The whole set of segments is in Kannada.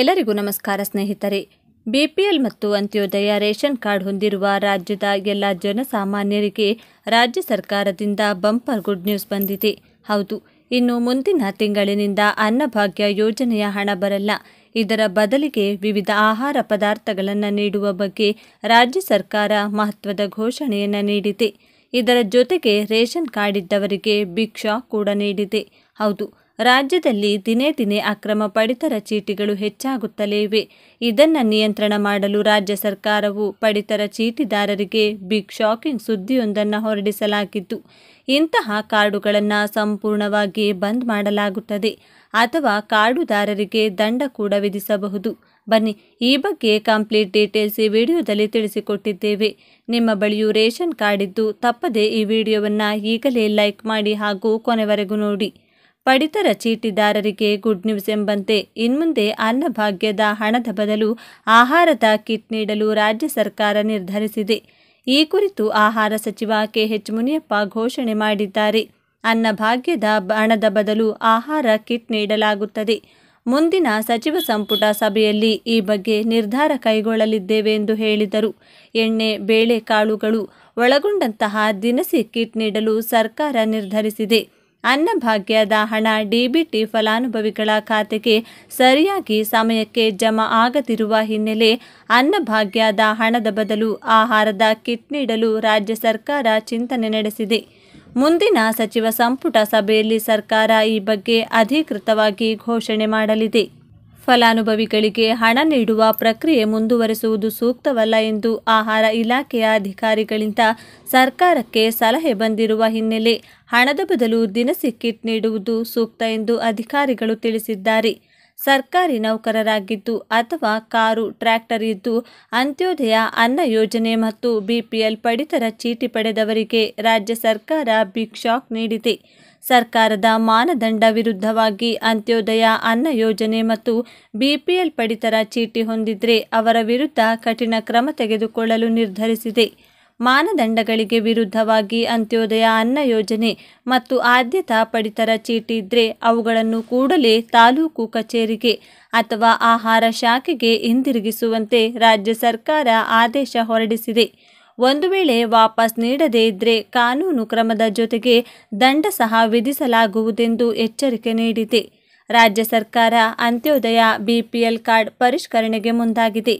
ಎಲ್ಲರಿಗೂ ನಮಸ್ಕಾರ ಸ್ನೇಹಿತರೆ ಬಿಪಿಎಲ್ ಮತ್ತು ಅಂತ್ಯೋದಯ ರೇಷನ್ ಕಾರ್ಡ್ ಹೊಂದಿರುವ ರಾಜ್ಯದ ಎಲ್ಲ ಜನಸಾಮಾನ್ಯರಿಗೆ ರಾಜ್ಯ ಸರ್ಕಾರದಿಂದ ಬಂಪರ್ ಗುಡ್ ನ್ಯೂಸ್ ಬಂದಿದೆ ಹೌದು ಇನ್ನು ಮುಂದಿನ ತಿಂಗಳಿನಿಂದ ಅನ್ನಭಾಗ್ಯ ಯೋಜನೆಯ ಹಣ ಬರಲ್ಲ ಇದರ ಬದಲಿಗೆ ವಿವಿಧ ಆಹಾರ ಪದಾರ್ಥಗಳನ್ನು ನೀಡುವ ಬಗ್ಗೆ ರಾಜ್ಯ ಸರ್ಕಾರ ಮಹತ್ವದ ಘೋಷಣೆಯನ್ನು ನೀಡಿದೆ ಇದರ ಜೊತೆಗೆ ರೇಷನ್ ಕಾರ್ಡ್ ಇದ್ದವರಿಗೆ ಭಿಕ್ಷಾ ಕೂಡ ನೀಡಿದೆ ಹೌದು ರಾಜ್ಯದಲ್ಲಿ ದಿನೇ ದಿನೇ ಅಕ್ರಮ ಪಡಿತರ ಚೀಟಿಗಳು ಹೆಚ್ಚಾಗುತ್ತಲೇ ಇವೆ ಇದನ್ನು ನಿಯಂತ್ರಣ ಮಾಡಲು ರಾಜ್ಯ ಸರ್ಕಾರವು ಪಡಿತರ ಚೀಟಿದಾರರಿಗೆ ಬಿಗ್ ಶಾಕಿಂಗ್ ಸುದ್ದಿಯೊಂದನ್ನು ಹೊರಡಿಸಲಾಗಿದ್ದು ಇಂತಹ ಕಾರ್ಡುಗಳನ್ನು ಸಂಪೂರ್ಣವಾಗಿ ಬಂದ್ ಮಾಡಲಾಗುತ್ತದೆ ಅಥವಾ ಕಾರ್ಡುದಾರರಿಗೆ ದಂಡ ಕೂಡ ವಿಧಿಸಬಹುದು ಬನ್ನಿ ಈ ಬಗ್ಗೆ ಕಂಪ್ಲೀಟ್ ಡೀಟೇಲ್ಸ್ ಈ ವಿಡಿಯೋದಲ್ಲಿ ತಿಳಿಸಿಕೊಟ್ಟಿದ್ದೇವೆ ನಿಮ್ಮ ಬಳಿಯೂ ರೇಷನ್ ಕಾರ್ಡ್ ಇದ್ದು ತಪ್ಪದೆ ಈ ವಿಡಿಯೋವನ್ನು ಈಗಲೇ ಲೈಕ್ ಮಾಡಿ ಹಾಗೂ ಕೊನೆವರೆಗೂ ನೋಡಿ ಪಡಿತರ ಚೀಟಿದಾರರಿಗೆ ಗುಡ್ ನ್ಯೂಸ್ ಎಂಬಂತೆ ಇನ್ಮುಂದೆ ಅನ್ನಭಾಗ್ಯದ ಹಣದ ಬದಲು ಆಹಾರದ ಕಿಟ್ ನೀಡಲು ರಾಜ್ಯ ಸರ್ಕಾರ ನಿರ್ಧರಿಸಿದೆ ಈ ಕುರಿತು ಆಹಾರ ಸಚಿವ ಕೆಎಚ್ ಮುನಿಯಪ್ಪ ಘೋಷಣೆ ಮಾಡಿದ್ದಾರೆ ಅನ್ನಭಾಗ್ಯದ ಹಣದ ಬದಲು ಆಹಾರ ಕಿಟ್ ನೀಡಲಾಗುತ್ತದೆ ಮುಂದಿನ ಸಚಿವ ಸಂಪುಟ ಸಭೆಯಲ್ಲಿ ಈ ಬಗ್ಗೆ ನಿರ್ಧಾರ ಕೈಗೊಳ್ಳಲಿದ್ದೇವೆ ಎಂದು ಹೇಳಿದರು ಎಣ್ಣೆ ಬೇಳೆಕಾಳುಗಳು ಒಳಗೊಂಡಂತಹ ದಿನಸಿ ಕಿಟ್ ನೀಡಲು ಸರ್ಕಾರ ನಿರ್ಧರಿಸಿದೆ ಅನ್ನಭಾಗ್ಯದ ಹಣ ಡಿಬಿಟಿ ಫಲಾನುಭವಿಗಳ ಖಾತೆಗೆ ಸರಿಯಾಗಿ ಸಮಯಕ್ಕೆ ಜಮಾ ಆಗದಿರುವ ಹಿನ್ನೆಲೆ ಅನ್ನಭಾಗ್ಯದ ಹಣದ ಬದಲು ಆಹಾರದ ಕಿಟ್ ನೀಡಲು ರಾಜ್ಯ ಸರ್ಕಾರ ಚಿಂತನೆ ನಡೆಸಿದೆ ಮುಂದಿನ ಸಚಿವ ಸಂಪುಟ ಸಭೆಯಲ್ಲಿ ಸರ್ಕಾರ ಈ ಬಗ್ಗೆ ಅಧಿಕೃತವಾಗಿ ಘೋಷಣೆ ಮಾಡಲಿದೆ ಫಲಾನುಭವಿಗಳಿಗೆ ಹಣ ನೀಡುವ ಪ್ರಕ್ರಿಯೆ ಮುಂದುವರೆಸುವುದು ಸೂಕ್ತವಲ್ಲ ಎಂದು ಆಹಾರ ಇಲಾಖೆಯ ಅಧಿಕಾರಿಗಳಿಂದ ಸರ್ಕಾರಕ್ಕೆ ಸಲಹೆ ಬಂದಿರುವ ಹಿನ್ನೆಲೆ ಹಣದ ಬದಲು ದಿನಸಿ ಕಿಟ್ ನೀಡುವುದು ಸೂಕ್ತ ಎಂದು ಅಧಿಕಾರಿಗಳು ತಿಳಿಸಿದ್ದಾರೆ ಸರ್ಕಾರಿ ನೌಕರರಾಗಿದ್ದು ಅಥವಾ ಕಾರು ಟ್ರ್ಯಾಕ್ಟರ್ ಇದ್ದು ಅಂತ್ಯೋದಯ ಅನ್ನ ಯೋಜನೆ ಮತ್ತು ಬಿಪಿಎಲ್ ಪಡಿತರ ಚೀಟಿ ಪಡೆದವರಿಗೆ ರಾಜ್ಯ ಸರ್ಕಾರ ಬಿಗ್ ಶಾಕ್ ನೀಡಿದೆ ಸರ್ಕಾರದ ಮಾನದಂಡ ವಿರುದ್ಧವಾಗಿ ಅಂತ್ಯೋದಯ ಅನ್ನ ಯೋಜನೆ ಮತ್ತು ಬಿಪಿಎಲ್ ಪಡಿತರ ಚೀಟಿ ಹೊಂದಿದ್ರೆ ಅವರ ವಿರುದ್ಧ ಕಠಿಣ ಕ್ರಮ ತೆಗೆದುಕೊಳ್ಳಲು ನಿರ್ಧರಿಸಿದೆ ಮಾನದಂಡಗಳಿಗೆ ವಿರುದ್ಧವಾಗಿ ಅಂತ್ಯೋದಯ ಅನ್ನ ಯೋಜನೆ ಮತ್ತು ಆದ್ಯತಾ ಪಡಿತರ ಚೀಟಿ ಇದ್ರೆ ಅವುಗಳನ್ನು ಕೂಡಲೇ ತಾಲೂಕು ಕಚೇರಿಗೆ ಅಥವಾ ಆಹಾರ ಶಾಖೆಗೆ ಹಿಂದಿರುಗಿಸುವಂತೆ ರಾಜ್ಯ ಸರ್ಕಾರ ಆದೇಶ ಹೊರಡಿಸಿದೆ ಒಂದು ವೇಳೆ ವಾಪಸ್ ನೀಡದೇ ಇದ್ರೆ ಕಾನೂನು ಕ್ರಮದ ಜೊತೆಗೆ ದಂಡ ಸಹ ವಿಧಿಸಲಾಗುವುದೆಂದು ಎಚ್ಚರಿಕೆ ನೀಡಿದೆ ರಾಜ್ಯ ಸರ್ಕಾರ ಅಂತ್ಯೋದಯ ಬಿಪಿಎಲ್ ಕಾರ್ಡ್ ಪರಿಷ್ಕರಣೆಗೆ ಮುಂದಾಗಿದೆ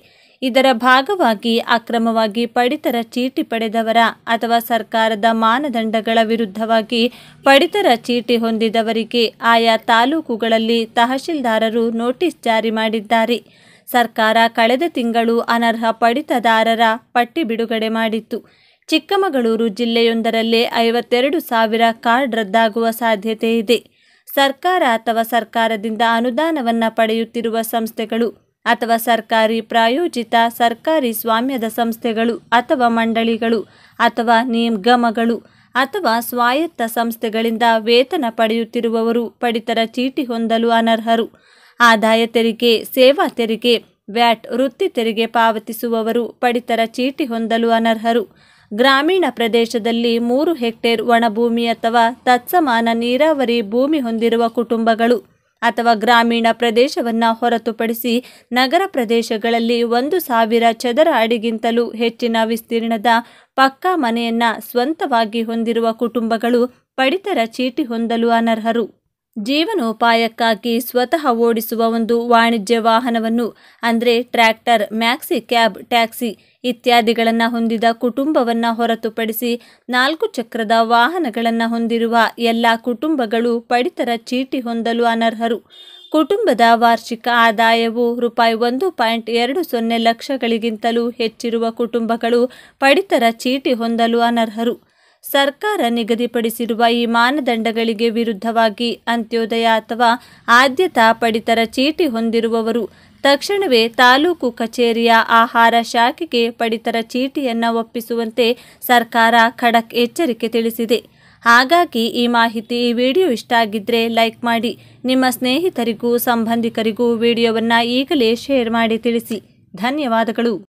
ಇದರ ಭಾಗವಾಗಿ ಅಕ್ರಮವಾಗಿ ಪಡಿತರ ಚೀಟಿ ಪಡೆದವರ ಅಥವಾ ಸರ್ಕಾರದ ಮಾನದಂಡಗಳ ವಿರುದ್ಧವಾಗಿ ಪಡಿತರ ಚೀಟಿ ಹೊಂದಿದವರಿಗೆ ಆಯಾ ತಾಲೂಕುಗಳಲ್ಲಿ ತಹಶೀಲ್ದಾರರು ನೋಟಿಸ್ ಜಾರಿ ಮಾಡಿದ್ದಾರೆ ಸರ್ಕಾರ ಕಳೆದ ತಿಂಗಳು ಅನರ್ಹ ಪಡಿತದಾರರ ಪಟ್ಟಿ ಬಿಡುಗಡೆ ಮಾಡಿತ್ತು ಚಿಕ್ಕಮಗಳೂರು ಜಿಲ್ಲೆಯೊಂದರಲ್ಲೇ ಐವತ್ತೆರಡು ಸಾವಿರ ಕಾರ್ಡ್ ರದ್ದಾಗುವ ಸಾಧ್ಯತೆ ಇದೆ ಸರ್ಕಾರ ಅಥವಾ ಸರ್ಕಾರದಿಂದ ಅನುದಾನವನ್ನು ಪಡೆಯುತ್ತಿರುವ ಸಂಸ್ಥೆಗಳು ಅಥವಾ ಸರ್ಕಾರಿ ಪ್ರಾಯೋಜಿತ ಸರ್ಕಾರಿ ಸ್ವಾಮ್ಯದ ಸಂಸ್ಥೆಗಳು ಅಥವಾ ಮಂಡಳಿಗಳು ಅಥವಾ ನಿಗಮಗಳು ಅಥವಾ ಸ್ವಾಯತ್ತ ಸಂಸ್ಥೆಗಳಿಂದ ವೇತನ ಪಡೆಯುತ್ತಿರುವವರು ಪಡಿತರ ಚೀಟಿ ಹೊಂದಲು ಅನರ್ಹರು ಆದಾಯ ತೆರಿಗೆ ಸೇವಾ ತೆರಿಗೆ ವ್ಯಾಟ್ ವೃತ್ತಿ ತೆರಿಗೆ ಪಾವತಿಸುವವರು ಪಡಿತರ ಚೀಟಿ ಹೊಂದಲು ಅನರ್ಹರು ಗ್ರಾಮೀಣ ಪ್ರದೇಶದಲ್ಲಿ ಮೂರು ಹೆಕ್ಟೇರ್ ಒಣಭೂಮಿ ಅಥವಾ ತತ್ಸಮಾನ ನೀರಾವರಿ ಭೂಮಿ ಹೊಂದಿರುವ ಕುಟುಂಬಗಳು ಅಥವಾ ಗ್ರಾಮೀಣ ಪ್ರದೇಶವನ್ನು ಹೊರತುಪಡಿಸಿ ನಗರ ಪ್ರದೇಶಗಳಲ್ಲಿ ಒಂದು ಸಾವಿರ ಚದರ ಅಡಿಗಿಂತಲೂ ಹೆಚ್ಚಿನ ವಿಸ್ತೀರ್ಣದ ಪಕ್ಕಾ ಮನೆಯನ್ನು ಸ್ವಂತವಾಗಿ ಹೊಂದಿರುವ ಕುಟುಂಬಗಳು ಪಡಿತರ ಚೀಟಿ ಹೊಂದಲು ಅನರ್ಹರು ಜೀವನೋಪಾಯಕ್ಕಾಗಿ ಸ್ವತಃ ಓಡಿಸುವ ಒಂದು ವಾಣಿಜ್ಯ ವಾಹನವನ್ನು ಅಂದರೆ ಟ್ರ್ಯಾಕ್ಟರ್ ಮ್ಯಾಕ್ಸಿ ಕ್ಯಾಬ್ ಟ್ಯಾಕ್ಸಿ ಇತ್ಯಾದಿಗಳನ್ನು ಹೊಂದಿದ ಕುಟುಂಬವನ್ನು ಹೊರತುಪಡಿಸಿ ನಾಲ್ಕು ಚಕ್ರದ ವಾಹನಗಳನ್ನು ಹೊಂದಿರುವ ಎಲ್ಲ ಕುಟುಂಬಗಳು ಪಡಿತರ ಚೀಟಿ ಹೊಂದಲು ಅನರ್ಹರು ಕುಟುಂಬದ ವಾರ್ಷಿಕ ಆದಾಯವು ರೂಪಾಯಿ ಒಂದು ಪಾಯಿಂಟ್ ಎರಡು ಸೊನ್ನೆ ಲಕ್ಷಗಳಿಗಿಂತಲೂ ಹೆಚ್ಚಿರುವ ಕುಟುಂಬಗಳು ಪಡಿತರ ಚೀಟಿ ಹೊಂದಲು ಅನರ್ಹರು ಸರ್ಕಾರ ನಿಗದಿಪಡಿಸಿರುವ ಈ ಮಾನದಂಡಗಳಿಗೆ ವಿರುದ್ಧವಾಗಿ ಅಂತ್ಯೋದಯ ಅಥವಾ ಆದ್ಯತಾ ಪಡಿತರ ಚೀಟಿ ಹೊಂದಿರುವವರು ತಕ್ಷಣವೇ ತಾಲೂಕು ಕಚೇರಿಯ ಆಹಾರ ಶಾಖೆಗೆ ಪಡಿತರ ಚೀಟಿಯನ್ನು ಒಪ್ಪಿಸುವಂತೆ ಸರ್ಕಾರ ಖಡಕ್ ಎಚ್ಚರಿಕೆ ತಿಳಿಸಿದೆ ಹಾಗಾಗಿ ಈ ಮಾಹಿತಿ ಈ ವಿಡಿಯೋ ಇಷ್ಟ ಆಗಿದ್ದರೆ ಲೈಕ್ ಮಾಡಿ ನಿಮ್ಮ ಸ್ನೇಹಿತರಿಗೂ ಸಂಬಂಧಿಕರಿಗೂ ವಿಡಿಯೋವನ್ನು ಈಗಲೇ ಶೇರ್ ಮಾಡಿ ತಿಳಿಸಿ ಧನ್ಯವಾದಗಳು